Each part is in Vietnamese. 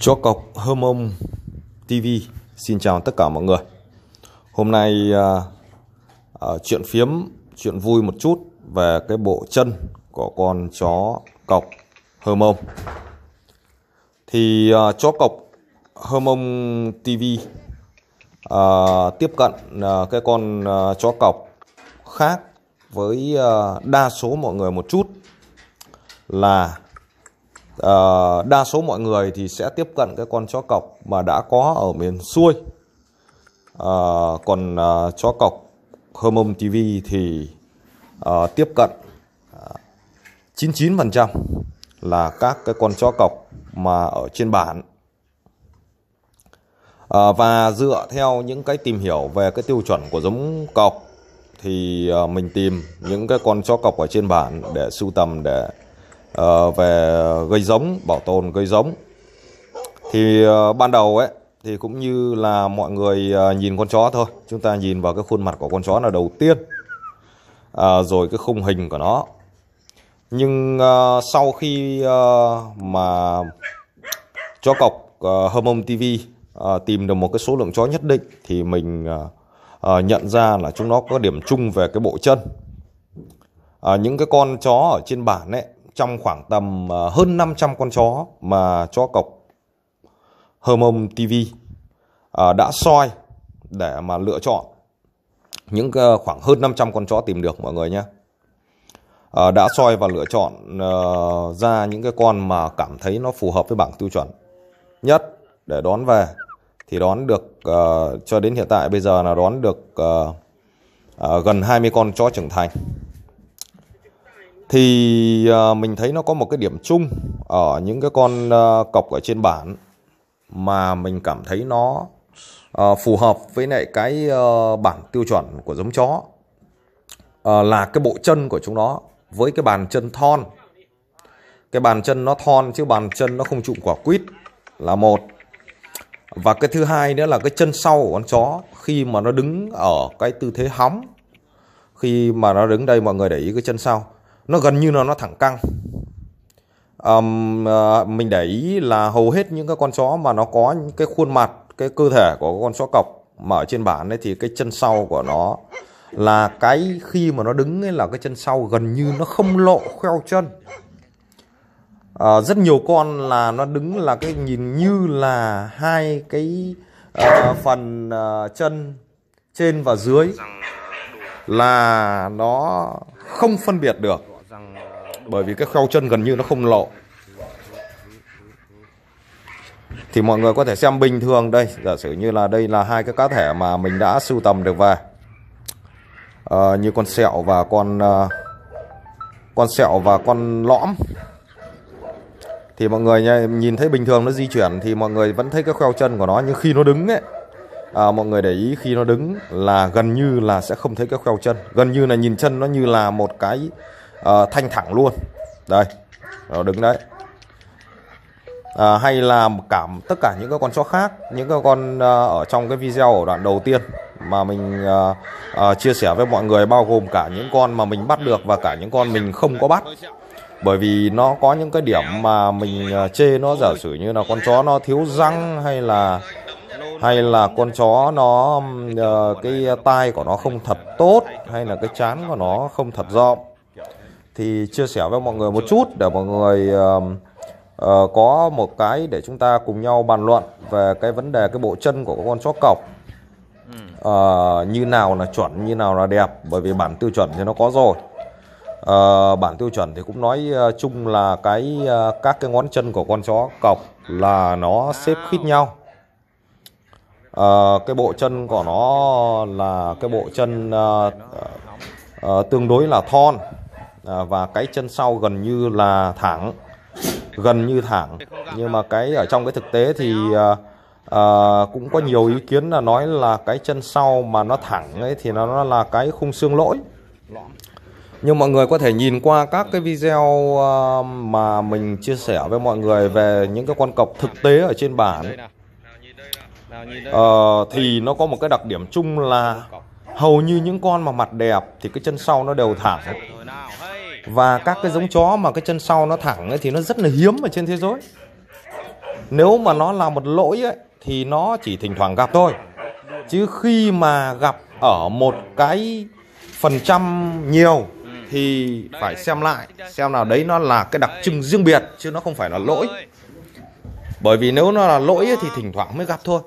Chó cọc Hơm Ông TV Xin chào tất cả mọi người Hôm nay à, à, chuyện phiếm, chuyện vui một chút về cái bộ chân của con chó cọc Hơm Ông Thì à, chó cọc Hơm Ông TV à, tiếp cận à, cái con à, chó cọc khác với à, đa số mọi người một chút là uh, đa số mọi người thì sẽ tiếp cận cái con chó cọc mà đã có ở miền xuôi uh, còn uh, chó cọc Hermon TV thì uh, tiếp cận uh, 99% là các cái con chó cọc mà ở trên bản à, và dựa theo những cái tìm hiểu về cái tiêu chuẩn của giống cọc thì à, mình tìm những cái con chó cọc ở trên bản để sưu tầm để Ờ, về gây giống bảo tồn gây giống thì ờ, ban đầu ấy thì cũng như là mọi người ờ, nhìn con chó thôi chúng ta nhìn vào cái khuôn mặt của con chó là đầu tiên uh, rồi cái khung hình của nó nhưng uh, sau khi uh, mà chó cọc hâm ông TV uh, tìm được một cái số lượng chó nhất định thì mình uh, uh, nhận ra là chúng nó có điểm chung về cái bộ chân. Uh, những cái con chó ở trên bản ấy trong khoảng tầm ờ, hơn 500 con chó mà chó cọc Hermon TV ờ, đã soi để mà lựa chọn những ờ, khoảng hơn 500 con chó tìm được mọi người nhé. Đã soi và lựa chọn ra những cái con mà cảm thấy nó phù hợp với bảng tiêu chuẩn nhất để đón về thì đón được cho đến hiện tại bây giờ là đón được uh, uh, gần 20 con chó trưởng thành thì à, mình thấy nó có một cái điểm chung ở những cái con à, cọc ở trên bản mà mình cảm thấy nó à, phù hợp với lại cái bản tiêu chuẩn của giống chó là cái bộ chân của chúng nó với cái bàn chân thon cái bàn chân nó thon chứ bàn chân nó không trụng quả quýt là một và cái thứ hai nữa là cái chân sau của con chó khi mà nó đứng ở cái tư thế hóng khi mà nó đứng đây mọi người để ý cái chân sau nó gần như là nó thẳng căng um, uh, mình để ý là hầu hết những cái con chó mà nó có những cái khuôn mặt cái cơ thể của con chó cọc mở trên bản ấy thì cái chân sau của nó là cái khi mà nó đứng ấy là cái chân sau gần như nó không lộ kheo chân à, rất nhiều con là nó đứng là cái nhìn như là hai cái uh, phần uh, chân trên và dưới là nó không phân biệt được bởi vì cái khâu chân gần như nó không lộ thì mọi người có thể xem bình thường đây giả sử như là đây là hai cái cá thể mà mình đã sưu tầm được về à, như con sẹo và con uh, con sẹo và con lõm thì mọi người nhìn thấy bình thường nó di chuyển thì mọi người vẫn thấy cái khoeo chân của nó nhưng khi nó đứng ấy à, mọi người để ý khi nó đứng là gần như là sẽ không thấy cái khoeo chân gần như là nhìn chân nó như là một cái uh, thanh thẳng luôn đây nó đứng đấy à, hay là cảm tất cả những cái con chó khác những cái con uh, ở trong cái video ở đoạn đầu tiên mà mình uh, uh, chia sẻ với mọi người bao gồm cả những con mà mình bắt được và cả những con mình không có bắt bởi vì nó có những cái điểm mà mình chê nó giả sử như là con chó nó thiếu răng hay là hay là con chó nó cái tai của nó không thật tốt hay là cái chán của nó không thật rộng thì chia sẻ với mọi người một chút để mọi người uh, uh, có một cái để chúng ta cùng nhau bàn luận về cái vấn đề cái bộ chân của con chó cọc uh, ừ. ờ, như nào là chuẩn như nào là đẹp bởi vì bản tiêu chuẩn thì nó có rồi uh, bản tiêu chuẩn thì cũng nói uh, chung là cái uh, các cái ngón chân của con chó cọc là nó xếp khít nhau uh, cái bộ chân của nó là cái bộ chân uh, uh, tương đối là thon Ờ, và cái chân sau gần như là thẳng gần như thẳng nhưng mà cái ở trong cái thực tế thì à, cũng có nhiều ý kiến là nói là cái chân sau mà nó thẳng ấy thì nó, nó là cái khung xương lỗi nhưng mọi người có thể nhìn qua các cái video uh, mà mình chia sẻ với mọi người về những cái con cọc thực tế ở trên bản uh, thì nó có một cái đặc điểm chung là hầu như những con mà mặt đẹp thì cái chân sau nó đều thẳng và các cái giống chó mà cái chân sau nó thẳng ấy thì nó rất là hiếm ở trên thế giới nếu mà nó là một lỗi ấy, thì nó chỉ thỉnh thoảng gặp thôi chứ khi mà gặp ở một cái phần trăm nhiều thì phải xem lại xem nào đấy nó là cái đặc trưng riêng biệt chứ nó không phải là lỗi bởi vì nếu nó là lỗi ấy, thì thỉnh thoảng mới gặp thôi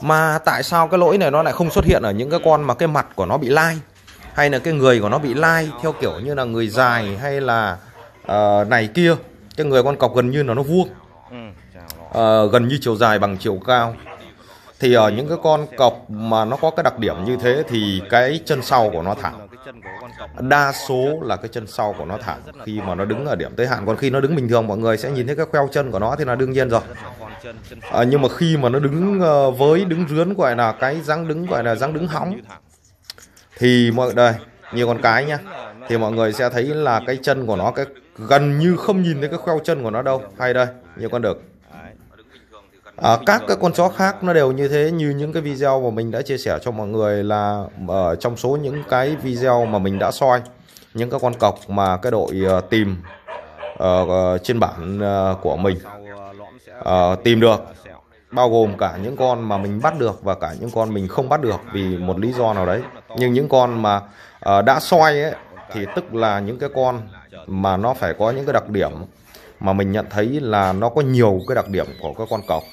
mà tại sao cái lỗi này nó lại không xuất hiện ở những cái con mà cái mặt của nó bị lai like? hay là cái người của nó bị lai theo kiểu như là người dài hay là uh, này kia cái người con cọc gần như là nó vuông uh, gần như chiều dài bằng chiều cao thì ở những cái con cọc mà nó có cái đặc điểm như thế thì cái chân sau của nó thẳng đa số là cái chân sau của nó thẳng khi mà nó đứng ở điểm tới hạn còn khi nó đứng bình thường mọi người sẽ nhìn thấy cái khoeo chân của nó thì là đương nhiên rồi à, nhưng mà khi mà nó đứng với đứng rướn gọi là cái dáng đứng gọi là dáng đứng hỏng thì mọi đây như con cái nhá thì mọi người sẽ thấy là cái chân của nó cái gần như không nhìn thấy cái khoeo chân của nó đâu hay đây như con được À, các các con chó khác nó đều như thế như những cái video mà mình đã chia sẻ cho mọi người là ở trong số những cái video mà mình đã soi những các con cọc mà cái đội uh, tìm uh, trên bản uh, của mình uh, tìm được bao gồm cả những con mà mình bắt được và cả những con mình không bắt được vì một lý do nào đấy nhưng những con mà uh, đã soi ấy, thì tức là những cái con mà nó phải có những cái đặc điểm mà mình nhận thấy là nó có nhiều cái đặc điểm của các con cọc uh,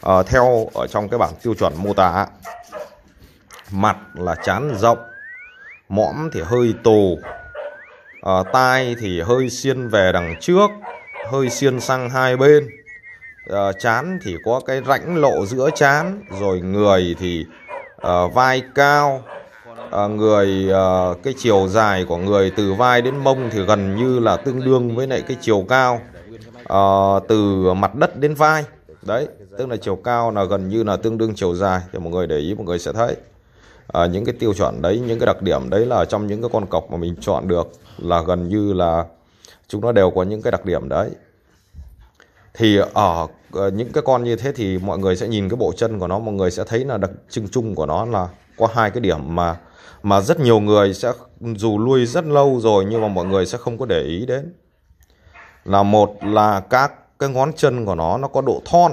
ờ, theo ở trong cái bảng tiêu chuẩn mô tả mặt là chán rộng mõm thì hơi tù uh, tai thì hơi xiên về đằng trước hơi xiên sang hai bên uh, chán thì có cái rãnh lộ giữa chán rồi người thì Ờ, vai cao uh, người uh, cái chiều dài của người từ vai đến mông thì gần như là tương đương với lại cái chiều cao uh, từ mặt đất đến vai đấy tức là chiều cao là gần như là tương đương chiều dài thì mọi người để ý mọi người sẽ thấy à, những cái tiêu chuẩn đấy những cái đặc điểm đấy là trong những cái con cọc mà mình chọn được là gần như là chúng nó đều có những cái đặc điểm đấy thì ở ờ, những cái con như thế thì mọi người sẽ nhìn cái bộ chân của nó mọi người sẽ thấy là đặc trưng chung của nó là có hai cái điểm mà mà rất nhiều người sẽ dù nuôi rất lâu rồi nhưng mà mọi người sẽ không có để ý đến là một là các cái ngón chân của nó nó có độ thon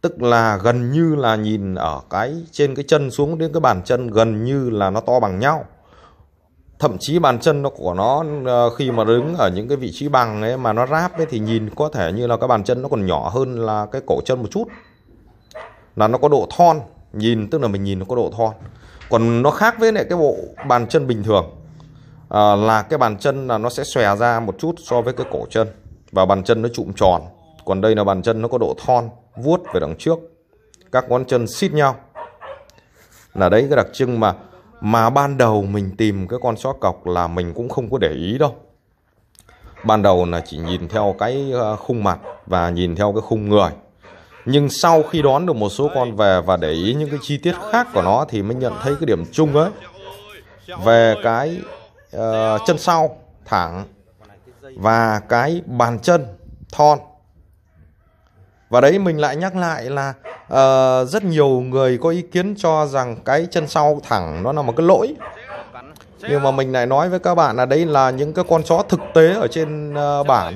tức là gần như là nhìn ở cái trên cái chân xuống đến cái bàn chân gần như là nó to bằng nhau thậm chí bàn chân nó của nó ờ, khi mà đứng ở những cái vị trí bằng ấy mà nó ráp ấy thì nhìn có thể như là cái bàn chân nó còn nhỏ hơn là cái cổ chân một chút là nó có độ thon nhìn tức là mình nhìn nó có độ thon còn nó khác với lại cái bộ bàn chân bình thường à, là cái bàn chân là nó sẽ xòe ra một chút so với cái cổ chân và bàn chân nó trụm tròn còn đây là bàn chân nó có độ thon vuốt về đằng trước các ngón chân xít nhau là đấy cái đặc trưng mà mà ban đầu mình tìm cái con só cọc là mình cũng không có để ý đâu ban đầu là chỉ nhìn theo cái ờ, khung mặt và nhìn theo cái khung người nhưng sau khi đón được một số con về và để ý những cái chi tiết khác của nó thì mới nhận thấy cái điểm chung ấy về cái uh, chân sau thẳng và cái bàn chân thon và đấy mình lại nhắc lại là uh, rất nhiều người có ý kiến cho rằng cái chân sau thẳng nó là một cái lỗi nhưng mà mình lại nói với các bạn là đây là những cái con chó thực tế ở trên uh, bản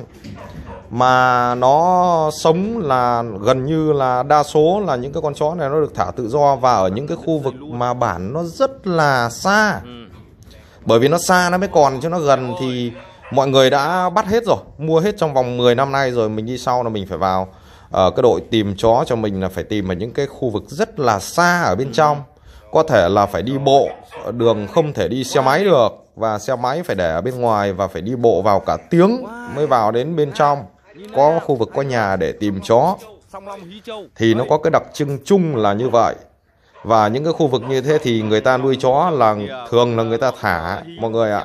mà nó sống là gần như là đa số là những cái con chó này nó được thả tự do và ở những cái khu vực mà bản nó rất là xa bởi vì nó xa nó mới còn chứ nó gần thì mọi người đã bắt hết rồi mua hết trong vòng 10 năm nay rồi mình đi sau là mình phải vào Ờ, cái đội tìm chó cho mình là phải tìm ở những cái khu vực rất là xa ở bên trong có thể là phải đi bộ đường không thể đi xe máy được và xe máy phải để ở bên ngoài và phải đi bộ vào cả tiếng mới vào đến bên trong có khu vực có nhà để tìm chó thì nó có cái đặc trưng chung là như vậy và những cái khu vực như thế thì người ta nuôi chó là thường là người ta thả mọi người ạ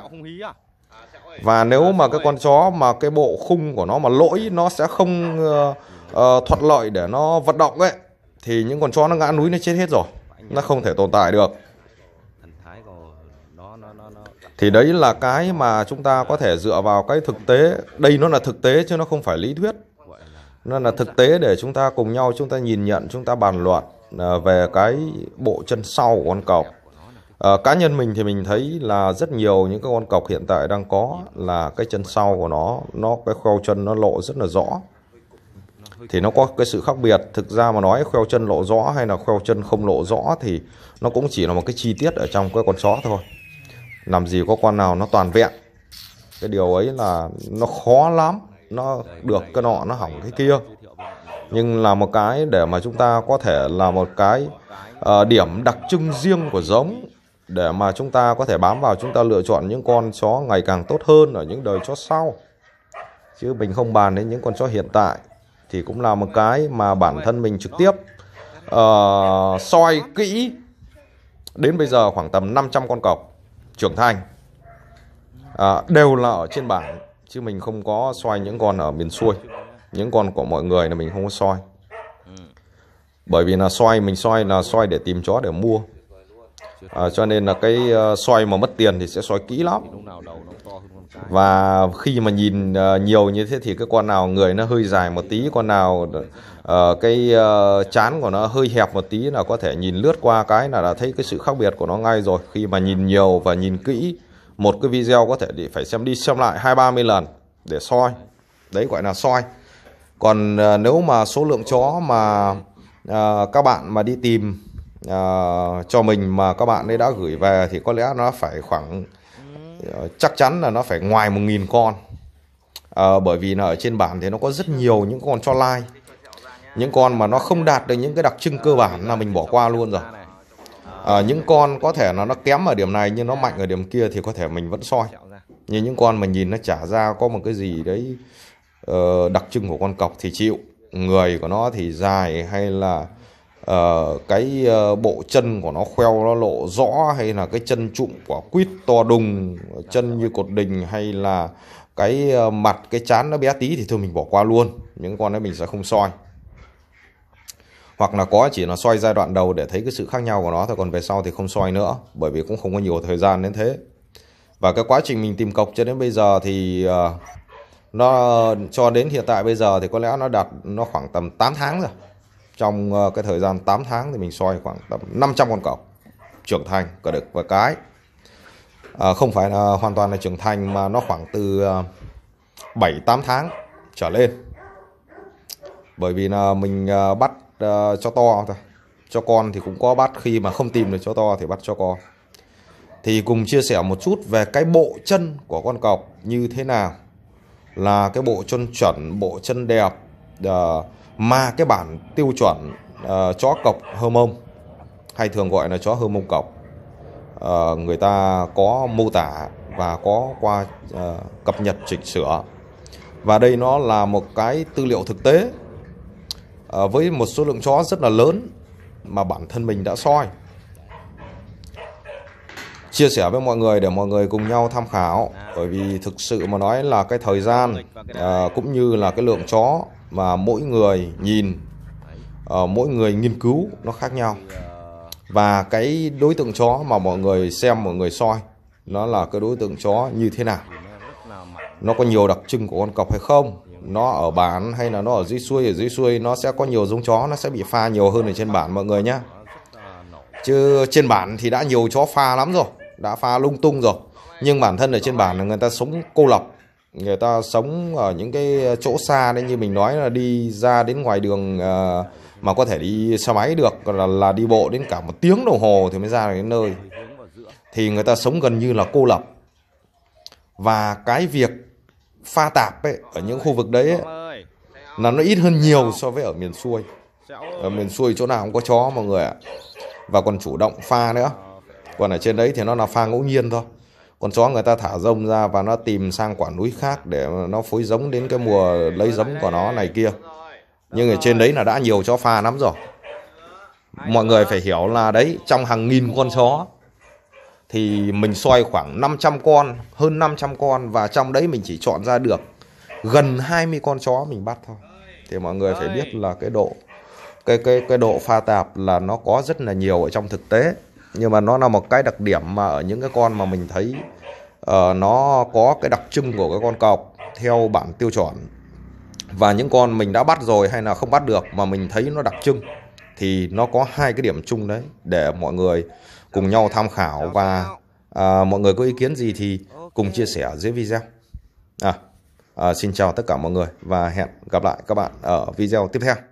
và nếu mà cái con chó mà cái bộ khung của nó mà lỗi nó sẽ không uh, Ờ, thuận lợi để nó vận động ấy thì những con chó nó ngã núi nó chết hết rồi nó không thể tồn tại được thì đấy là cái mà chúng ta có thể dựa vào cái thực tế đây nó là thực tế chứ nó không phải lý thuyết nó là thực tế để chúng ta cùng nhau chúng ta nhìn nhận chúng ta bàn luận ờ, về cái bộ chân sau của con cọc à, ờ, cá nhân mình thì mình thấy là rất nhiều những cái con cọc hiện tại đang có là cái chân sau của nó nó cái khâu chân nó lộ rất là rõ thì nó có cái sự khác biệt thực ra mà nói khoeo chân lộ rõ hay là khoeo chân không lộ rõ thì nó cũng chỉ là một cái chi tiết ở trong cái con chó thôi làm gì có con nào nó toàn vẹn cái điều ấy là nó khó lắm nó được cái nọ nó hỏng cái kia nhưng là một cái để mà chúng ta có thể là một cái uh, điểm đặc trưng riêng của giống để mà chúng ta có thể bám vào chúng ta lựa chọn những con chó ngày càng tốt hơn ở những đời chó sau chứ mình không bàn đến những con chó hiện tại thì cũng là một cái mà bản thân mình trực tiếp uh, soi kỹ đến bây giờ khoảng tầm 500 con cọc trưởng thành uh, đều là ở trên bảng chứ mình không có soi những con ở miền xuôi những con của mọi người là mình không có soi bởi vì là soi mình soi là soi để tìm chó để mua à, cho nên là cái uh, soi mà mất tiền thì sẽ soi kỹ lắm và khi mà nhìn uh, nhiều như thế thì cái con nào người nó hơi dài một tí con nào uh, cái uh, chán của nó hơi hẹp một tí là có thể nhìn lướt qua cái là đã thấy cái sự khác biệt của nó ngay rồi khi mà nhìn nhiều và nhìn kỹ một cái video có thể thì phải xem đi xem lại hai ba mươi lần để soi đấy gọi là soi còn uh, nếu mà số lượng chó mà uh, các bạn mà đi tìm uh, cho mình mà các bạn ấy đã gửi về thì có lẽ nó phải khoảng Ờ, chắc chắn là nó phải ngoài 1.000 con à, bởi vì là ở trên bản thì nó có rất nhiều những con cho lai những con mà nó không đạt được những cái đặc trưng cơ bản là mình bỏ qua luôn rồi à, những con có thể là nó kém ở điểm này nhưng nó mạnh ở điểm kia thì có thể mình vẫn soi như những con mà nhìn nó trả ra có một cái gì đấy uh, đặc trưng của con cọc thì chịu người của nó thì dài hay là uh, cái uh, bộ chân của nó khoeo nó lộ rõ hay là cái chân trụm quả quýt to đùng chân như cột đình hay là cái uh, mặt cái chán nó bé tí thì thôi mình bỏ qua luôn những con đấy mình sẽ không soi hoặc là có chỉ là soi giai đoạn đầu để thấy cái sự khác nhau của nó thôi còn về sau thì không soi nữa bởi vì cũng không có nhiều thời gian đến thế và cái quá trình mình tìm cọc cho đến bây giờ thì uh, nó cho đến hiện tại bây giờ thì có lẽ nó đạt nó khoảng tầm 8 tháng rồi trong ờ, cái thời gian 8 tháng thì mình soi khoảng tầm 500 con cọc trưởng thành cả đực và cái à, không phải là hoàn toàn là trưởng thành mà nó khoảng từ 7 ờ, 8 tháng trở lên bởi vì là mình bắt cho to thôi cho con thì cũng có bắt khi mà không tìm được cho to thì bắt cho con thì cùng chia sẻ một chút về cái bộ chân của con cọc như thế nào là cái bộ chân chuẩn bộ chân đẹp uh, mà cái bản tiêu chuẩn uh, chó cọc mông hay thường gọi là chó hormone cọc uh, ờ, người ta có mô tả và có qua uh, cập nhật chỉnh sửa và đây nó là một cái tư liệu thực tế uh, với một số lượng chó rất là lớn mà bản thân mình đã soi chia sẻ với mọi người để mọi người cùng nhau tham khảo bởi vì thực sự mà nói là cái thời gian uh, cũng như là cái lượng chó mà mỗi người nhìn ờ, mỗi người nghiên cứu nó khác nhau và cái đối tượng chó mà mọi người xem mọi người soi nó là cái đối tượng chó như thế nào nó có nhiều đặc trưng của con cọp hay không nó ở bản hay là nó ở dưới xuôi ở dưới xuôi nó sẽ có nhiều giống chó nó sẽ bị pha nhiều hơn ở trên bản mọi người nhé chứ trên bản thì đã nhiều chó pha lắm rồi đã pha lung tung rồi nhưng bản thân ở trên bản là người ta sống cô lập người ta sống ở những cái chỗ xa nên như mình nói là đi ra đến ngoài đường ờ, mà có thể đi xe máy được là, là đi bộ đến cả một tiếng đồng hồ thì mới ra đến nơi thì người ta sống gần như là cô lập và cái việc pha tạp ấy, ở những khu vực đấy ấy, là nó ít hơn nhiều so với ở miền xuôi ở miền xuôi chỗ nào cũng có chó mọi người ạ và còn chủ động pha nữa còn ở trên đấy thì nó là pha ngẫu nhiên thôi con chó người ta thả rông ra và nó tìm sang quả núi khác để nó phối giống đến cái mùa lấy giống của nó này kia nhưng ở trên đấy là đã nhiều chó pha lắm rồi mọi người phải hiểu là đấy trong hàng nghìn con chó thì mình xoay khoảng 500 con, hơn 500 con và trong đấy mình chỉ chọn ra được gần 20 con chó mình bắt thôi. Thì mọi người phải biết là cái độ cái cái cái độ pha tạp là nó có rất là nhiều ở trong thực tế nhưng mà nó là một cái đặc điểm mà ở những cái con mà mình thấy uh, nó có cái đặc trưng của cái con cọp theo bản tiêu chuẩn và những con mình đã bắt rồi hay là không bắt được mà mình thấy nó đặc trưng thì nó có hai cái điểm chung đấy để mọi người cùng nhau tham khảo và uh, mọi người có ý kiến gì thì cùng chia sẻ dưới video à, uh, xin chào tất cả mọi người và hẹn gặp lại các bạn ở video tiếp theo